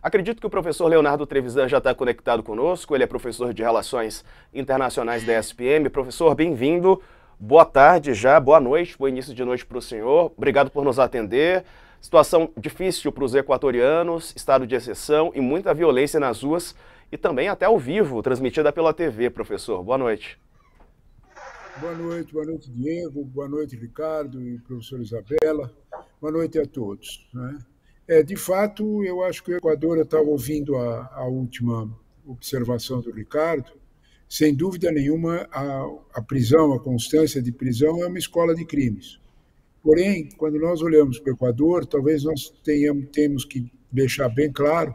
Acredito que o professor Leonardo Trevisan já está conectado conosco, ele é professor de Relações Internacionais da ESPM. Professor, bem-vindo. Boa tarde já, boa noite, bom início de noite para o senhor. Obrigado por nos atender. Situação difícil para os equatorianos, estado de exceção e muita violência nas ruas e também até ao vivo, transmitida pela TV, professor. Boa noite. Boa noite, boa noite, Diego, boa noite, Ricardo e professora Isabela. Boa noite a todos. Né? É, de fato, eu acho que o Equador, eu estava ouvindo a, a, última observação do Ricardo, sem dúvida nenhuma, a, a prisão, a constância de prisão é uma escola de crimes. Porém, quando nós olhamos para o Equador, talvez nós tenhamos, temos que deixar bem claro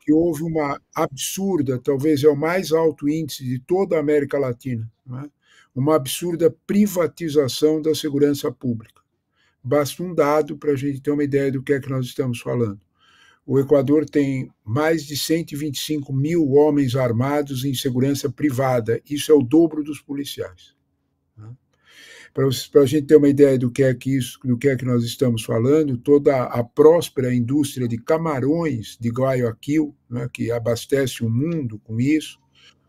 que houve uma absurda, talvez é o mais alto índice de toda a América Latina, é? uma absurda privatização da segurança pública. Basta um dado para a gente ter uma ideia do que é que nós estamos falando. O Equador tem mais de 125 mil homens armados em segurança privada, isso é o dobro dos policiais. Tá? Para a gente ter uma ideia do que, é que isso, do que é que nós estamos falando, toda a próspera indústria de camarões de Guayaquil, né, que abastece o mundo com isso,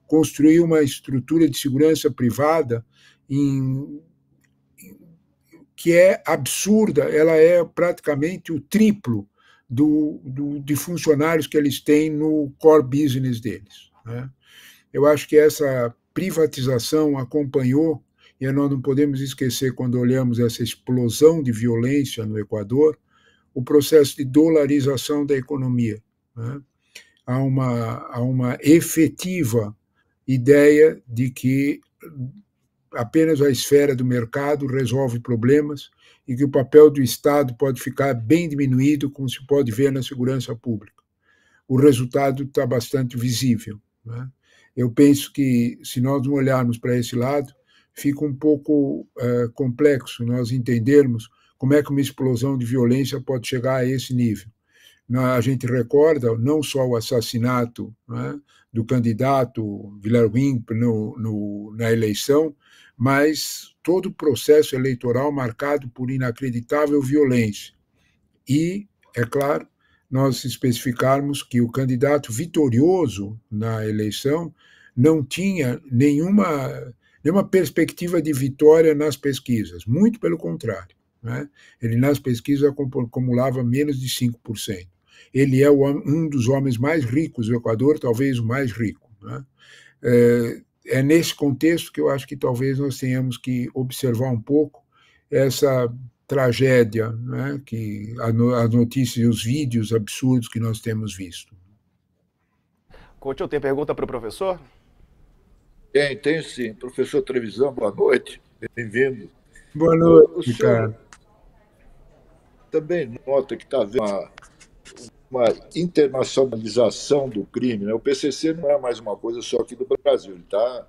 construiu uma estrutura de segurança privada em que é absurda, ela é praticamente o triplo do, do, de funcionários que eles têm no core business deles. Né? Eu acho que essa privatização acompanhou, e nós não podemos esquecer, quando olhamos essa explosão de violência no Equador, o processo de dolarização da economia. Né? Há, uma, há uma efetiva ideia de que apenas a esfera do mercado resolve problemas e que o papel do Estado pode ficar bem diminuído, como se pode ver na segurança pública. O resultado está bastante visível. Né? Eu penso que, se nós não olharmos para esse lado, fica um pouco uh, complexo nós entendermos como é que uma explosão de violência pode chegar a esse nível. Na, a gente recorda não só o assassinato né, do candidato Villarwin no, no, na eleição, mas todo o processo eleitoral marcado por inacreditável violência. E, é claro, nós especificarmos que o candidato vitorioso na eleição não tinha nenhuma, nenhuma perspectiva de vitória nas pesquisas, muito pelo contrário. Né? Ele, nas pesquisas, acumulava menos de 5%. Ele é um dos homens mais ricos do Equador, talvez o mais rico. Né? É, é nesse contexto que eu acho que talvez nós tenhamos que observar um pouco essa tragédia, né, que as notícias e os vídeos absurdos que nós temos visto. Coutinho, tem pergunta para o professor? Tem, tem sim. Professor Trevisão, boa noite. Bem-vindo. Boa noite, o, o senhor cara. também nota que está havendo uma, uma internacionalização do crime. Né? O PCC não é mais uma coisa só aqui do Brasil, ele está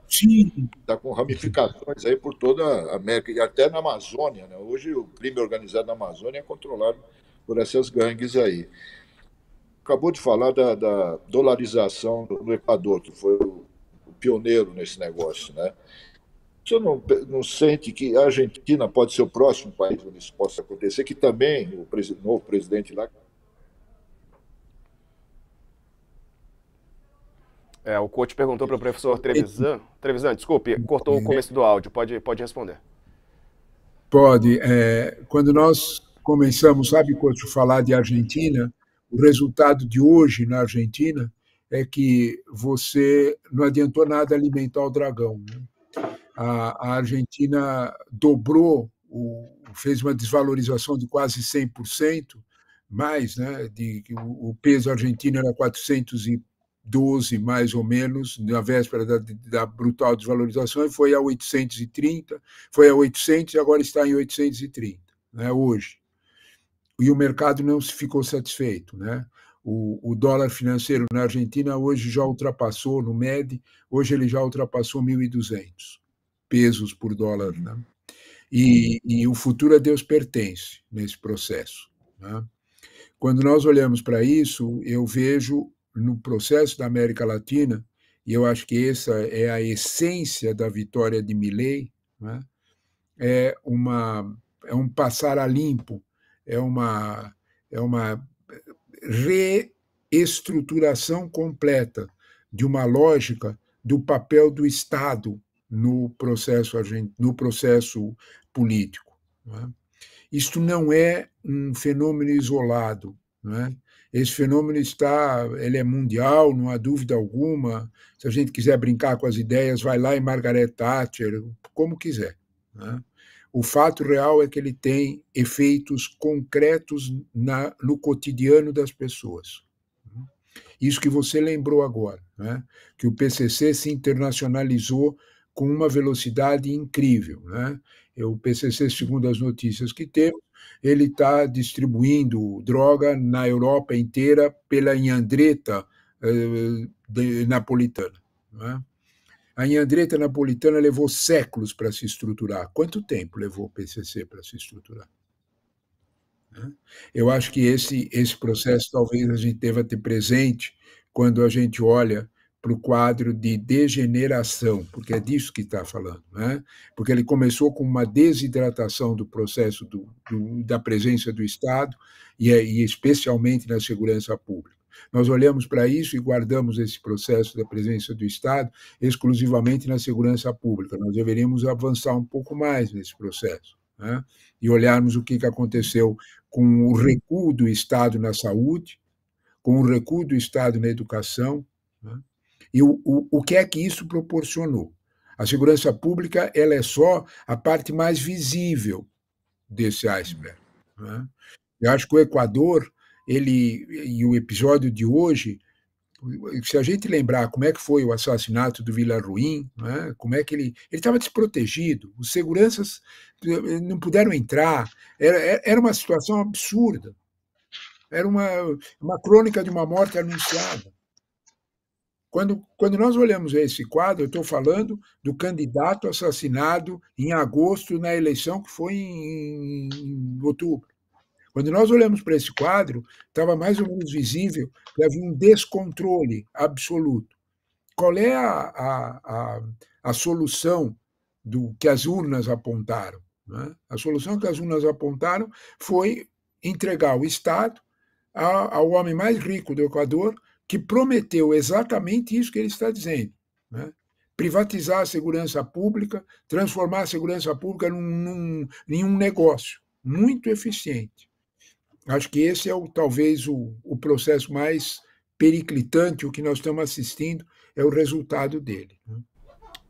tá com ramificações aí por toda a América e até na Amazônia. Né? Hoje o crime organizado na Amazônia é controlado por essas gangues aí. Acabou de falar da, da dolarização do Equador, que foi o, o pioneiro nesse negócio. Né? O senhor não, não, sente que a Argentina pode ser o próximo país onde isso possa acontecer, que também o novo presidente lá É, o coach perguntou para o professor Trevisan. Trevisan, desculpe, cortou o começo do áudio, pode, pode responder. Pode. É, quando nós começamos, sabe, coach, falar de Argentina, o resultado de hoje na Argentina é que você não adiantou nada alimentar o dragão. Né? A, a, Argentina dobrou, o, fez uma desvalorização de quase 100%, mais, né, de, o, o peso argentino era 400 e 12, mais ou menos, na véspera da, da brutal desvalorização, foi a 830, foi a 800 e agora está em 830, né, hoje. E o mercado não se ficou satisfeito. Né? O, o dólar financeiro na Argentina hoje já ultrapassou, no MED, hoje ele já ultrapassou 1.200 pesos por dólar. Né? E, e o futuro a Deus pertence nesse processo. Né? Quando nós olhamos para isso, eu vejo no processo da América Latina, e eu acho que essa é a essência da vitória de Milley, né? é, uma, é um passar a limpo, é uma, é uma reestruturação completa de uma lógica do papel do Estado no processo, no processo político. Né? Isto não é um fenômeno isolado. é? Esse fenômeno está, ele é mundial, não há dúvida alguma. Se a gente quiser brincar com as ideias, vai lá em Margaret Thatcher, como quiser. Né? O fato real é que ele tem efeitos concretos na, no cotidiano das pessoas. Isso que você lembrou agora, né? que o PCC se internacionalizou com uma velocidade incrível. Né? O PCC, segundo as notícias que temos, ele está distribuindo droga na Europa inteira pela Inhandreta eh, napolitana. Né? A Inhandreta napolitana levou séculos para se estruturar. Quanto tempo levou o PCC para se estruturar? Né? Eu acho que esse, esse processo talvez a gente deva ter presente quando a gente olha para o quadro de degeneração, porque é disso que está falando, né? porque ele começou com uma desidratação do processo do, do, da presença do Estado, e, é, e especialmente na segurança pública. Nós olhamos para isso e guardamos esse processo da presença do Estado exclusivamente na segurança pública. Nós deveríamos avançar um pouco mais nesse processo né? e olharmos o que aconteceu com o recuo do Estado na saúde, com o recuo do Estado na educação. Né? E o, o, o que é que isso proporcionou? A segurança pública ela é só a parte mais visível desse iceberg. Né? Eu acho que o Equador ele e o episódio de hoje, se a gente lembrar como é que foi o assassinato do Vila né? como é que ele ele estava desprotegido, os seguranças eh, eh, não puderam entrar, era, era uma situação absurda, era uma, uma crônica de uma morte anunciada. Quando, quando nós olhamos esse quadro, eu estou falando do candidato assassinado em agosto na eleição que foi em, em outubro. Quando nós olhamos para esse quadro, estava mais ou menos visível que havia um descontrole absoluto. Qual é a, a, a, a solução do que as urnas apontaram? Né? A solução que as urnas apontaram foi entregar o Estado ao, ao homem mais rico do Equador que prometeu exatamente isso que ele está dizendo. Né? Privatizar a segurança pública, transformar a segurança pública num, num, em um negócio muito eficiente. Acho que esse é o, talvez o, o processo mais periclitante, o que nós estamos assistindo é o resultado dele. Né?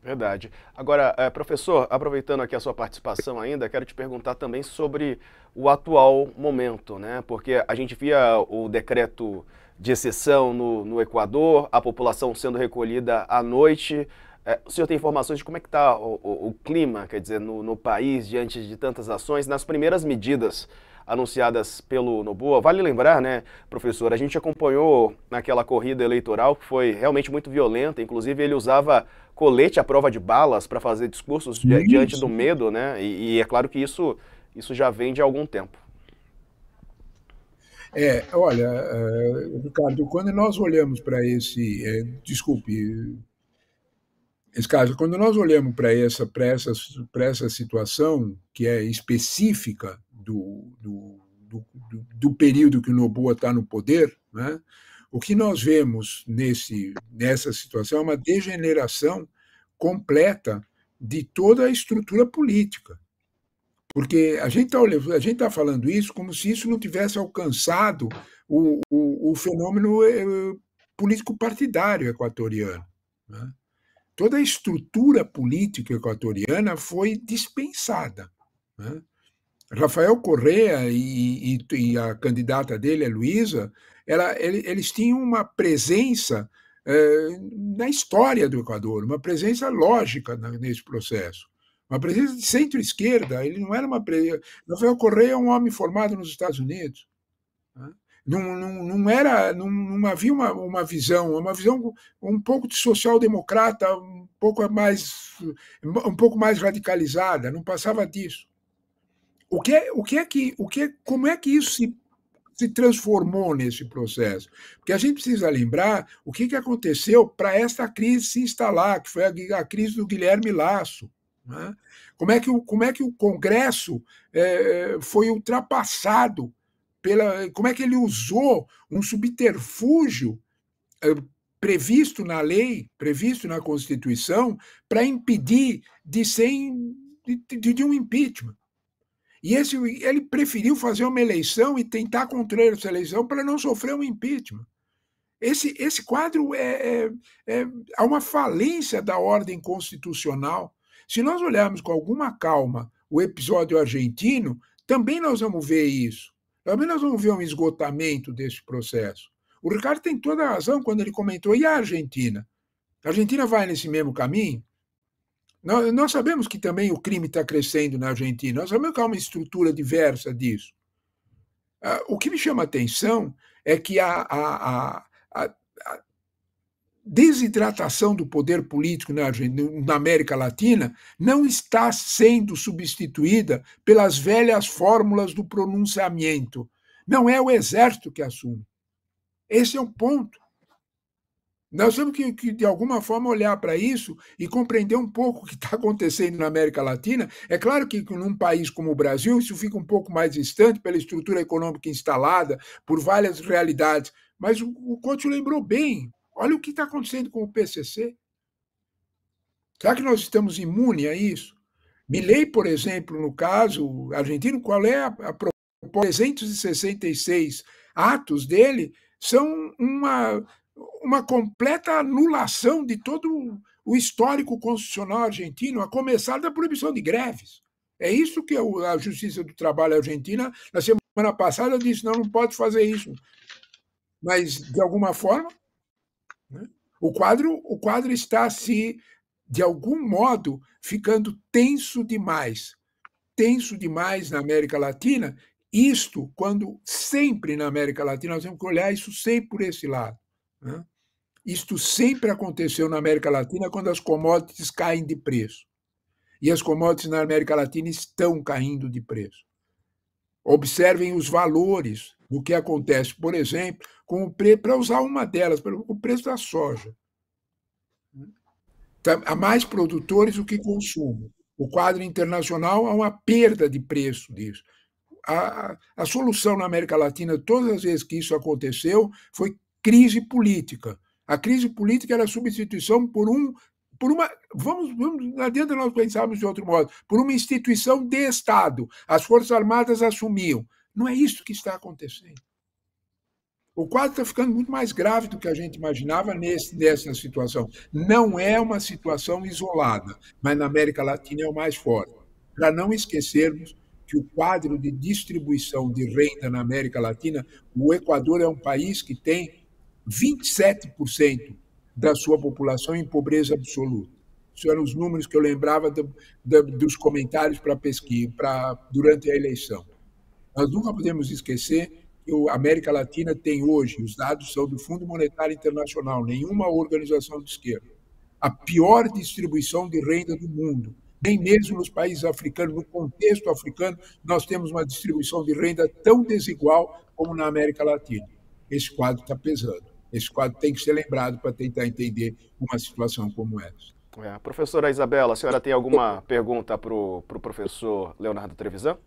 Verdade. Agora, eh, professor, aproveitando aqui a sua participação ainda, quero te perguntar também sobre o atual momento, né? Porque a gente via o decreto de exceção no, no Equador, a população sendo recolhida à noite. É, o senhor tem informações de como é que está o, o, o, clima, quer dizer, no, no, país, diante de tantas ações, nas primeiras medidas anunciadas pelo Noboa? Vale lembrar, né, professor, a gente acompanhou naquela corrida eleitoral que foi realmente muito violenta, inclusive ele usava colete à prova de balas para fazer discursos eh, diante do medo, né, e, e é claro que isso, isso já vem de algum tempo. É, olha, é, Ricardo, quando nós olhamos para esse. É, desculpe, esse caso, quando nós olhamos para essa, essa, essa situação que é específica do, do, do, do período que o Noboa está no poder, né? o que nós vemos nesse, nessa situação é uma degeneração completa de toda a estrutura política. Porque a gente está tá falando isso como se isso não tivesse alcançado o, o, o fenômeno eh, político partidário equatoriano. Né? Toda a estrutura política equatoriana foi dispensada. Né? Rafael Correa e, e, e, a candidata dele, a Luísa, eles tinham uma presença eh, na história do Equador, uma presença lógica nesse processo. Uma presença de centro-esquerda, ele não era uma presença. Rafael Correia é um homem formado nos Estados Unidos. Né? Não, não, não, era, não, não havia uma, uma visão, uma visão um pouco de social-democrata, um pouco mais um pouco mais radicalizada, não passava disso. O que é, o que é que o que como é que isso se se transformou nesse processo. Porque a gente precisa lembrar o que, que aconteceu para esta crise se instalar, que foi a, a crise do Guilherme Lasso. Né? Como, é que o, como é que o Congresso é, foi ultrapassado? Pela, como é que ele usou um subterfúgio é, previsto na lei, previsto na Constituição, para impedir de, sem, de, de um impeachment? E esse, ele preferiu fazer uma eleição e tentar controlar essa eleição para não sofrer um impeachment. Esse, esse quadro é, é, é, uma falência da ordem constitucional. Se nós olharmos com alguma calma o episódio argentino, também nós vamos ver isso. Também nós vamos ver um esgotamento desse processo. O Ricardo tem toda a razão quando ele comentou, e a Argentina? A Argentina vai nesse mesmo caminho? Nós, nós sabemos que também o crime está crescendo na Argentina, nós sabemos que há uma estrutura diversa disso. Ah, o que me chama a atenção é que a, a, a, desidratação do poder político na, na, América Latina não está sendo substituída pelas velhas fórmulas do pronunciamento. Não é o exército que assume. Esse é um ponto. Nós temos que, que de alguma forma, olhar para isso e compreender um pouco o que está acontecendo na América Latina. É claro que, num país como o Brasil, isso fica um pouco mais distante pela estrutura econômica instalada, por várias realidades. Mas o, o Couto lembrou bem: Olha o que está acontecendo com o PCC. Será que nós estamos imunes a isso? Milley, por exemplo, no caso argentino, qual é a, a 366 atos dele são uma, uma completa anulação de todo o histórico constitucional argentino, a começar da proibição de greves. É isso que a Justiça do Trabalho Argentina, na semana passada, disse: não, não pode fazer isso. Mas, de alguma forma, o quadro, o quadro está se, assim, de algum modo, ficando tenso demais. Tenso demais na América Latina, isto quando sempre na América Latina, nós temos que olhar isso sempre por esse lado. Né? Isto sempre aconteceu na América Latina quando as commodities caem de preço. E as commodities na América Latina estão caindo de preço. Observem os valores do que acontece, por exemplo, com o preço, para usar uma delas, o preço da soja. Tá, há mais produtores do que consumo. O quadro internacional há uma perda de preço disso. A, a solução na América Latina, todas as vezes que isso aconteceu, foi crise política. A crise política era a substituição por um por uma vamos vamos lá dentro nós pensarmos de outro modo por uma instituição de Estado as forças armadas assumiam não é isso que está acontecendo o quadro está ficando muito mais grave do que a gente imaginava nesse, nessa situação. Não é uma situação isolada, mas na América Latina é o mais forte. Para não esquecermos que o quadro de distribuição de renda na América Latina, o Equador é um país que tem 27% da sua população em pobreza absoluta. Isso eram os números que eu lembrava do, do, dos comentários para pesquisa, pra, durante a eleição. Nós nunca podemos esquecer que a América Latina tem hoje, os dados são do Fundo Monetário Internacional, nenhuma organização de esquerda, a pior distribuição de renda do mundo. Nem mesmo nos países africanos, no contexto africano, nós temos uma distribuição de renda tão desigual como na América Latina. Esse quadro está pesando. Esse quadro tem que ser lembrado para tentar entender uma situação como essa. É, professora Isabela, a senhora tem alguma pergunta para o pro professor Leonardo Trevisan?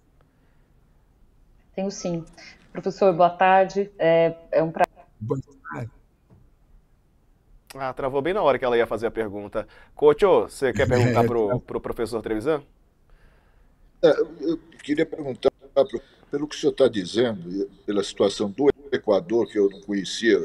Tenho sim. Professor, boa tarde. É, é um prazer. Boa tarde. Ah, travou bem na hora que ela ia fazer a pergunta. Cocho, você quer perguntar é, para o tá. pro professor Trevisan? É, eu queria perguntar, pelo que o senhor está dizendo, pela situação do Equador, que eu não conhecia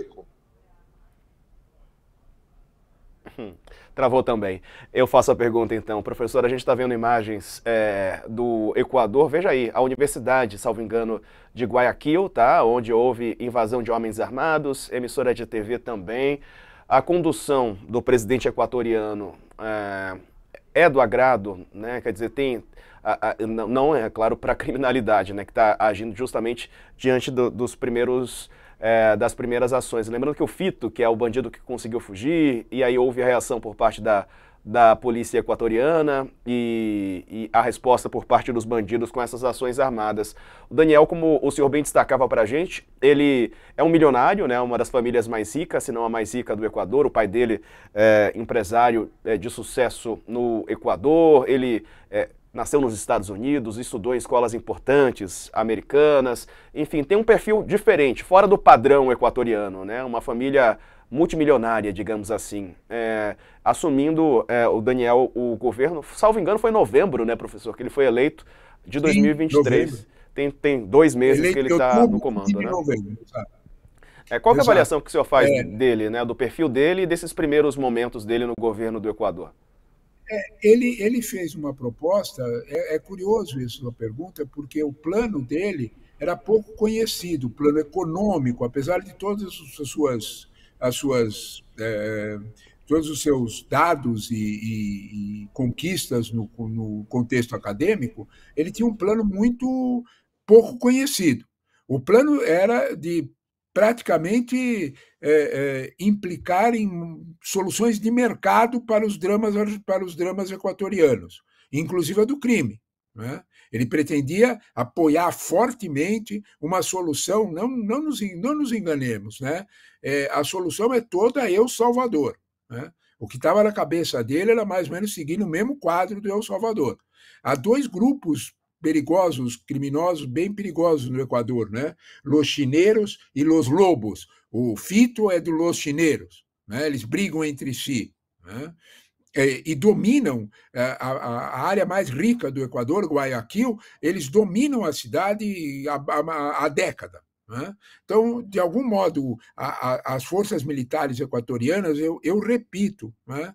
Hum, travou também. Eu faço a pergunta então. Professor, a gente está vendo imagens é, do Equador, veja aí, a universidade, salvo engano, de Guayaquil, tá? Onde houve invasão de homens armados, emissora de TV também. A condução do presidente equatoriano é, é do agrado, né? Quer dizer, tem. A, a, não é, claro, para a criminalidade, né? Que está agindo justamente diante do, dos primeiros é, das primeiras ações. Lembrando que o Fito, que é o bandido que conseguiu fugir, e aí houve a reação por parte da, da polícia equatoriana e, e, a resposta por parte dos bandidos com essas ações armadas. O Daniel, como o senhor bem destacava para a gente, ele é um milionário, né, uma das famílias mais ricas, se não a mais rica do Equador. O pai dele é empresário é, de sucesso no Equador, ele é, nasceu nos Estados Unidos, estudou em escolas importantes americanas, enfim, tem um perfil diferente, fora do padrão equatoriano, né? Uma família multimilionária, digamos assim, é, assumindo é, o Daniel o governo, salvo engano, foi em novembro, né, professor, que ele foi eleito de 2023. tem, tem dois meses eleito que ele está no comando, né? Novembro, É, qual é a avaliação que o senhor faz é. dele, né, do perfil dele e desses primeiros momentos dele no governo do Equador? É, ele, ele fez uma proposta, é, é curioso isso, sua pergunta, porque o plano dele era pouco conhecido, o plano econômico, apesar de todas as suas, as suas é, todos os seus dados e, e, e conquistas no, no, contexto acadêmico, ele tinha um plano muito pouco conhecido. O plano era de praticamente é, é, implicar em soluções de mercado para os dramas, para os dramas equatorianos, inclusive a do crime. Né? Ele pretendia apoiar fortemente uma solução, não, não, nos, não nos enganemos, né? É, a solução é toda El Salvador. Né? O que estava na cabeça dele era mais ou menos seguir o mesmo quadro do El Salvador. Há dois grupos perigosos, criminosos bem perigosos no Equador, né? Los chineiros e los lobos. O Fito é do los chineiros, né? Eles brigam entre si, né? É, e dominam é, a, área mais rica do Equador, Guayaquil, eles dominam a cidade há, década. Né? Então, de algum modo, as forças militares equatorianas, eu, repito, né?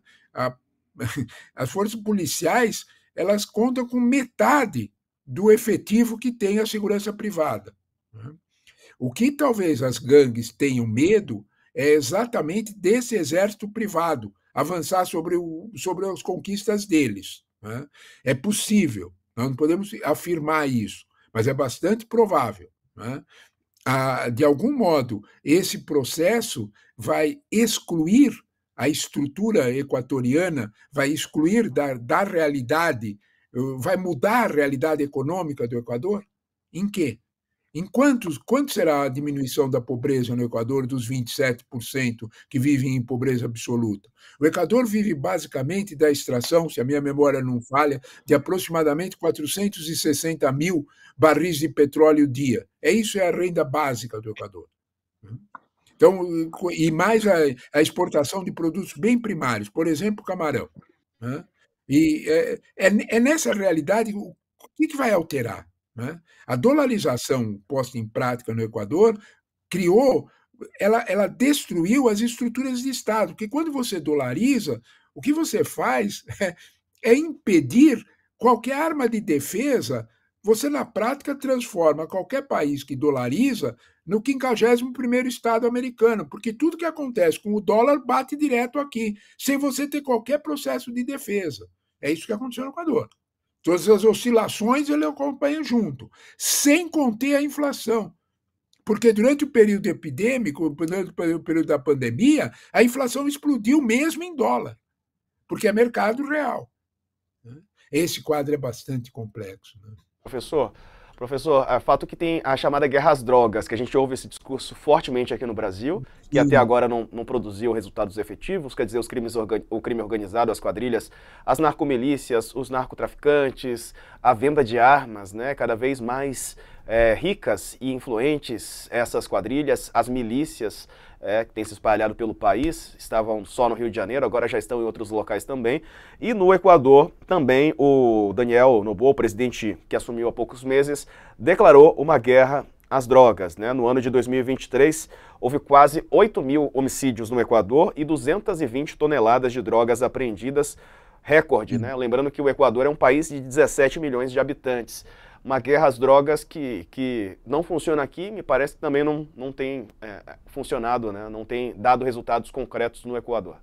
as forças policiais elas contam com metade do efetivo que tem a segurança privada. Né? O que talvez as gangues tenham medo é exatamente desse exército privado avançar sobre, o, sobre as conquistas deles. Né? É possível, nós não podemos afirmar isso, mas é bastante provável. Né? de algum modo, esse processo vai excluir a estrutura equatoriana, vai excluir da, da realidade vai mudar a realidade econômica do Equador? Em quê? Em quantos, quanto será a diminuição da pobreza no Equador dos 27% que vivem em pobreza absoluta? O Equador vive basicamente da extração, se a minha memória não falha, de aproximadamente 460 mil barris de petróleo dia. É isso é a renda básica do Equador. Então, e mais a, a exportação de produtos bem primários, por exemplo, camarão. Né? E é, é, é nessa realidade o que, que vai alterar? Né? A dolarização posta em prática no Equador criou, ela, ela destruiu as estruturas de Estado, porque quando você dolariza, o que você faz é, é impedir qualquer arma de defesa você, na prática, transforma qualquer país que dolariza no 51 Estado americano, porque tudo que acontece com o dólar bate direto aqui, sem você ter qualquer processo de defesa. É isso que aconteceu no Equador. Todas as oscilações ele acompanha junto, sem conter a inflação. Porque durante o período epidêmico, durante o período da pandemia, a inflação explodiu mesmo em dólar, porque é mercado real. Né? Esse quadro é bastante complexo. Né? Professor, Professor, é fato que tem a chamada guerra às drogas, que a gente ouve esse discurso fortemente aqui no Brasil, que até uhum. agora não, não produziu resultados efetivos, quer dizer, os crimes o crime organizado, as quadrilhas, as narcomilícias, os narcotraficantes, a venda de armas, né, cada vez mais é, ricas e influentes essas quadrilhas, as milícias é, que têm se espalhado pelo país, estavam só no Rio de Janeiro, agora já estão em outros locais também. E no Equador também o Daniel Noboa, presidente que assumiu há poucos meses, declarou uma guerra às drogas. Né? No ano de 2023, houve quase 8 mil homicídios no Equador e 220 toneladas de drogas apreendidas, recorde. Né? Hum. Lembrando que o Equador é um país de 17 milhões de habitantes uma guerra às drogas que, que não funciona aqui, me parece que também não, não tem é, funcionado, né? não tem dado resultados concretos no Equador.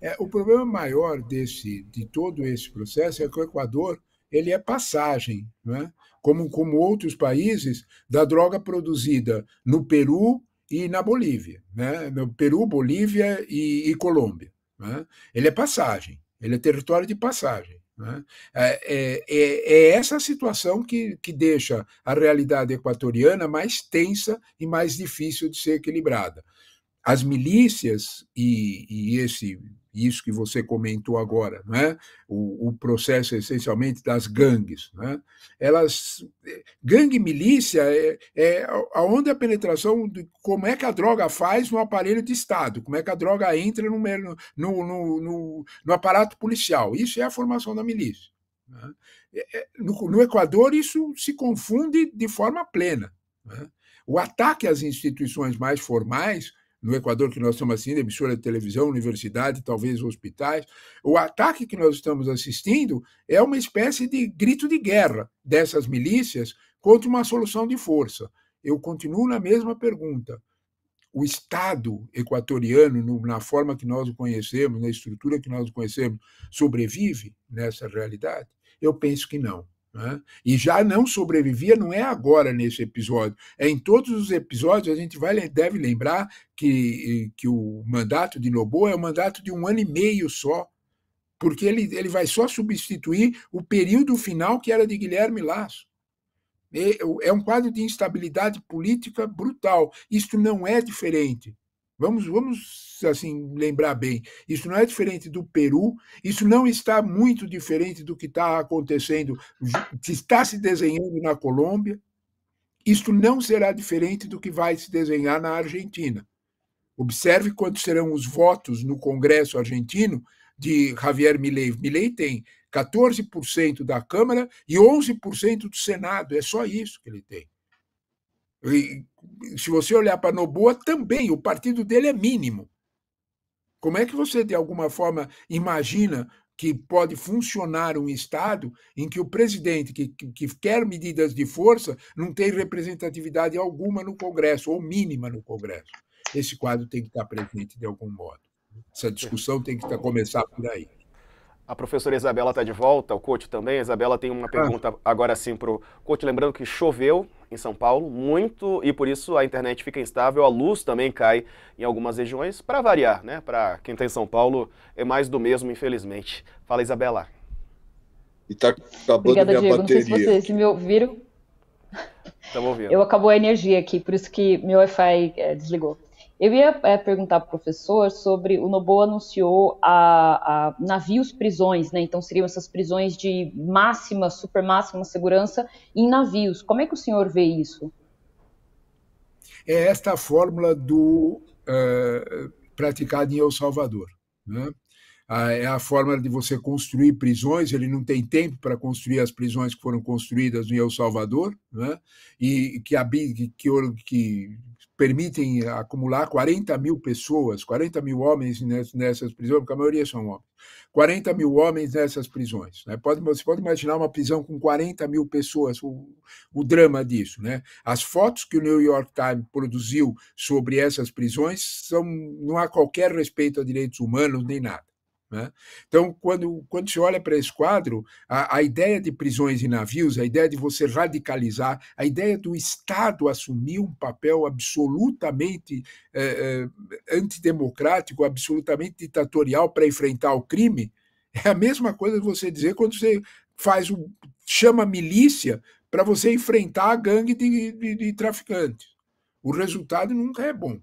É, o problema maior desse, de todo esse processo é que o Equador ele é passagem, né? como, como outros países, da droga produzida no Peru e na Bolívia, né? no Peru, Bolívia e, e Colômbia. Né? Ele é passagem, ele é território de passagem. Né? É, é, é, é, essa situação que, que deixa a realidade equatoriana mais tensa e mais difícil de ser equilibrada as milícias e, e esse isso que você comentou agora, não é? o, o processo essencialmente das gangues. Não é? Elas, eh, gangue milícia é, é aonde a penetração de como é que a droga faz no aparelho de Estado, como é que a droga entra no, no, no, no, no aparato policial. Isso é a formação da milícia. É? É, é? No, no, Equador, isso se confunde de forma plena. É? O ataque às instituições mais formais no Equador, que nós estamos assistindo, emissora de televisão, universidade, talvez hospitais. O ataque que nós estamos assistindo é uma espécie de grito de guerra dessas milícias contra uma solução de força. Eu continuo na mesma pergunta. O Estado equatoriano, na forma que nós o conhecemos, na estrutura que nós o conhecemos, sobrevive nessa realidade? Eu penso que não. Né? E já não sobrevivia, não é agora nesse episódio. É em todos os episódios a gente vai, deve lembrar que, que o mandato de Noboa é um mandato de um ano e meio só, porque ele, ele vai só substituir o período final que era de Guilherme Lasso. É um quadro de instabilidade política brutal. Isto não é diferente Vamos, vamos assim lembrar bem. Isso não é diferente do Peru. Isso não está muito diferente do que está acontecendo, que está se desenhando na Colômbia. Isto não será diferente do que vai se desenhar na Argentina. Observe quantos serão os votos no Congresso argentino de Javier Milei. Milei tem 14% da Câmara e 11% do Senado. É só isso que ele tem se você olhar para Noboa, também o partido dele é mínimo. Como é que você, de alguma forma, imagina que pode funcionar um Estado em que o presidente que, que quer medidas de força não tem representatividade alguma no Congresso, ou mínima no Congresso? Esse quadro tem que estar presente de algum modo. Essa discussão tem que tá, começar por aí. A professora Isabela está de volta, o coach também. A Isabela tem uma ah. pergunta agora sim para o coach. Lembrando que choveu em São Paulo muito e por isso a internet fica instável, a luz também cai em algumas regiões. Para variar, né? Para quem está em São Paulo, é mais do mesmo, infelizmente. Fala, Isabela. E está acabando Obrigada, minha Diego. bateria. Não sei se vocês me ouviram ouvindo. Eu acabou a energia aqui, por isso que meu Wi-Fi é, desligou. Eu ia é, perguntar para o professor sobre o Nobo anunciou a, a, navios prisões, né? Então seriam essas prisões de máxima, super máxima segurança em navios. Como é que o senhor vê isso? É esta a fórmula do uh, praticada em El Salvador. Né? é a forma de você construir prisões. Ele não tem tempo para construir as prisões que foram construídas em El Salvador, né? e que, que, que permitem acumular 40 mil pessoas, 40 mil homens nessas prisões, porque a maioria são homens. 40 mil homens nessas prisões. Né? Pode, você pode imaginar uma prisão com 40 mil pessoas, o, o drama disso. Né? As fotos que o New York Times produziu sobre essas prisões são, não há qualquer respeito a direitos humanos nem nada. Né? Então, quando, quando se olha para esse quadro, a, a, ideia de prisões e navios, a ideia de você radicalizar, a ideia do Estado assumir um papel absolutamente eh, eh, antidemocrático, absolutamente ditatorial para enfrentar o crime, é a mesma coisa que você dizer quando você faz um, chama milícia para você enfrentar a gangue de, de, de traficantes. O resultado nunca é bom.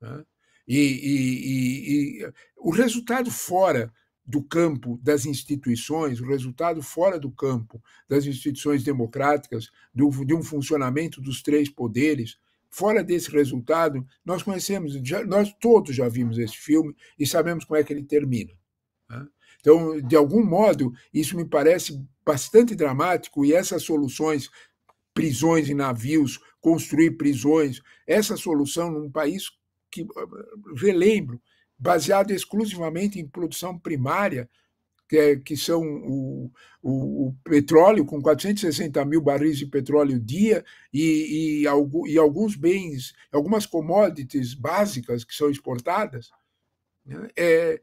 Né? E, e, e, e o resultado fora do campo das instituições, o resultado fora do campo das instituições democráticas, do, de um funcionamento dos três poderes, fora desse resultado, nós conhecemos, já, nós todos já vimos esse filme e sabemos como é que ele termina. Né? Então, de algum modo, isso me parece bastante dramático e essas soluções, prisões em navios, construir prisões, essa solução num país que ah, velembro, baseado exclusivamente em produção primária, que, é, que são o, o, o, petróleo, com 460 mil barris de petróleo dia, e, e, e alguns bens, algumas commodities básicas que são exportadas, né? é,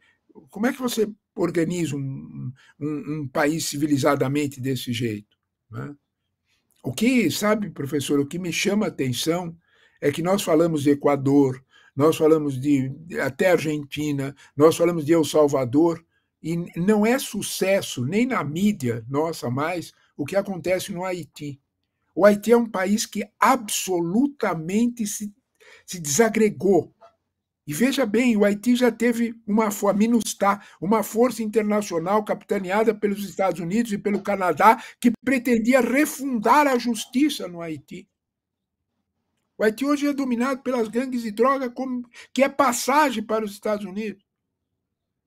como é que você organiza um, um, um país civilizadamente desse jeito? Né? O que, sabe, professor, o que me chama a atenção é que nós falamos de Equador, nós falamos de até Argentina, nós falamos de El Salvador, e não é sucesso, nem na mídia nossa mais, o que acontece no Haiti. O Haiti é um país que absolutamente se, se desagregou. E veja bem, o Haiti já teve uma a MINUSTAH, uma força internacional capitaneada pelos Estados Unidos e pelo Canadá, que pretendia refundar a justiça no Haiti. O Haiti hoje é dominado pelas gangues de droga, como, que é passagem para os Estados Unidos.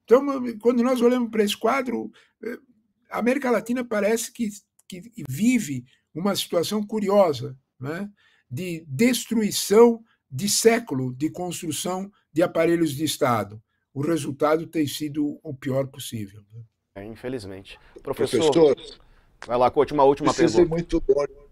Então, quando nós olhamos para esse quadro, eh, a América Latina parece que, que vive uma situação curiosa né? de destruição de século de construção de aparelhos de Estado. O resultado tem sido o pior possível. Né? É, infelizmente. Professor, Professor, vai lá, Cote, uma última pergunta. muito bom né?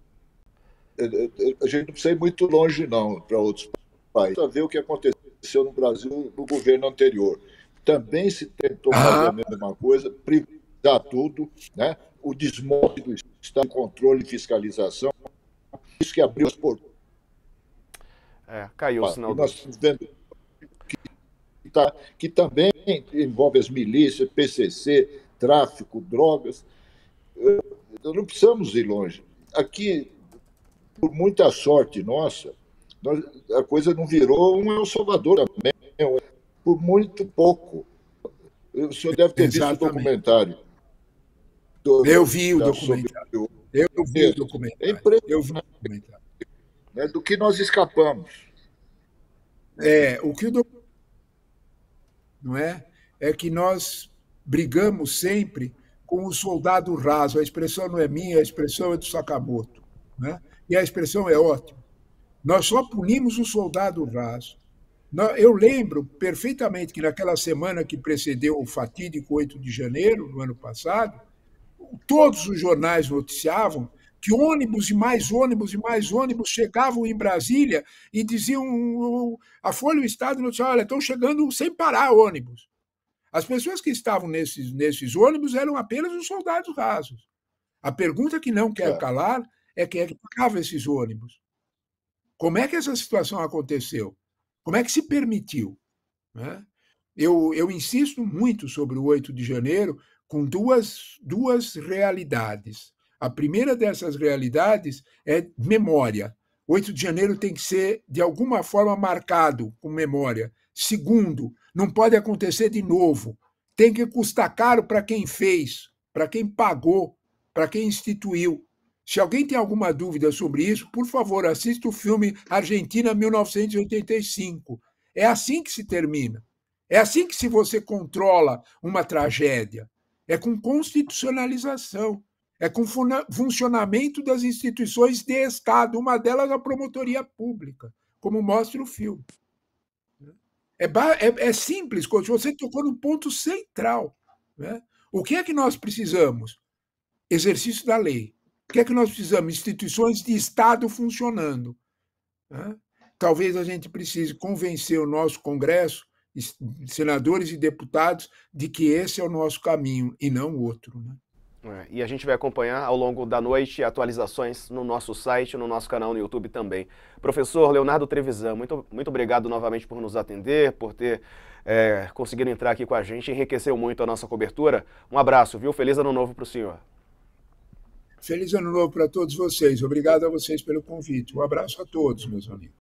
a gente não precisa ir muito longe, não, para outros países, para ver o que aconteceu no Brasil no governo anterior. Também se tentou ah. fazer a mesma coisa, privatizar tudo, né? o desmonte do Estado, controle e fiscalização, isso que abriu as portas. É, caiu o sinal. nós vendo que, tá, que também envolve as milícias, PCC, tráfico, drogas. Não precisamos ir longe. Aqui por muita sorte nossa, nós, a coisa não virou um El Salvador também, né? por muito pouco. O senhor deve ter Exatamente. visto o documentário. Do, eu vi o documentário. Sobre... Eu, é eu vi o documentário. É Eu vi o documentário. do que nós escapamos. É, o que o não é? É que nós brigamos sempre com o soldado raso. A expressão não é minha, a expressão é do Sakamoto. Né? e a expressão é ótima. Nós só punimos o soldado raso. Eu lembro perfeitamente que naquela semana que precedeu o fatídico 8 de janeiro, no ano passado, todos os jornais noticiavam que ônibus e mais ônibus e mais ônibus chegavam em Brasília e diziam a Folha do Estado noticiava, olha, estão chegando sem parar ônibus. As pessoas que estavam nesses, nesses ônibus eram apenas os soldados rasos. A pergunta que não quero é. calar é quem é que pagava é esses ônibus. Como é que essa situação aconteceu? Como é que se permitiu? Né? Eu, eu insisto muito sobre o 8 de janeiro com duas, duas realidades. A primeira dessas realidades é memória. 8 de janeiro tem que ser, de alguma forma, marcado com memória. Segundo, não pode acontecer de novo. Tem que custar caro para quem fez, para quem pagou, para quem instituiu. Se alguém tem alguma dúvida sobre isso, por favor, assista o filme Argentina 1985. É assim que se termina. É assim que se você controla uma tragédia. É com constitucionalização, é com funcionamento das instituições de Estado, uma delas a promotoria pública, como mostra o filme. É, é, é simples, você tocou no ponto central. Né? O que é que nós precisamos? Exercício da lei que é que nós precisamos? Instituições de Estado funcionando. Né? Talvez a gente precise convencer o nosso Congresso, senadores e deputados, de que esse é o nosso caminho e não o outro. Né? É, e a gente vai acompanhar ao longo da noite atualizações no nosso site, no nosso canal no YouTube também. Professor Leonardo Trevisan, muito, muito obrigado novamente por nos atender, por ter é, conseguido entrar aqui com a gente, enriqueceu muito a nossa cobertura. Um abraço, viu? Feliz ano novo para o senhor. Feliz ano novo para todos vocês. Obrigado a vocês pelo convite. Um abraço a todos, meus amigos.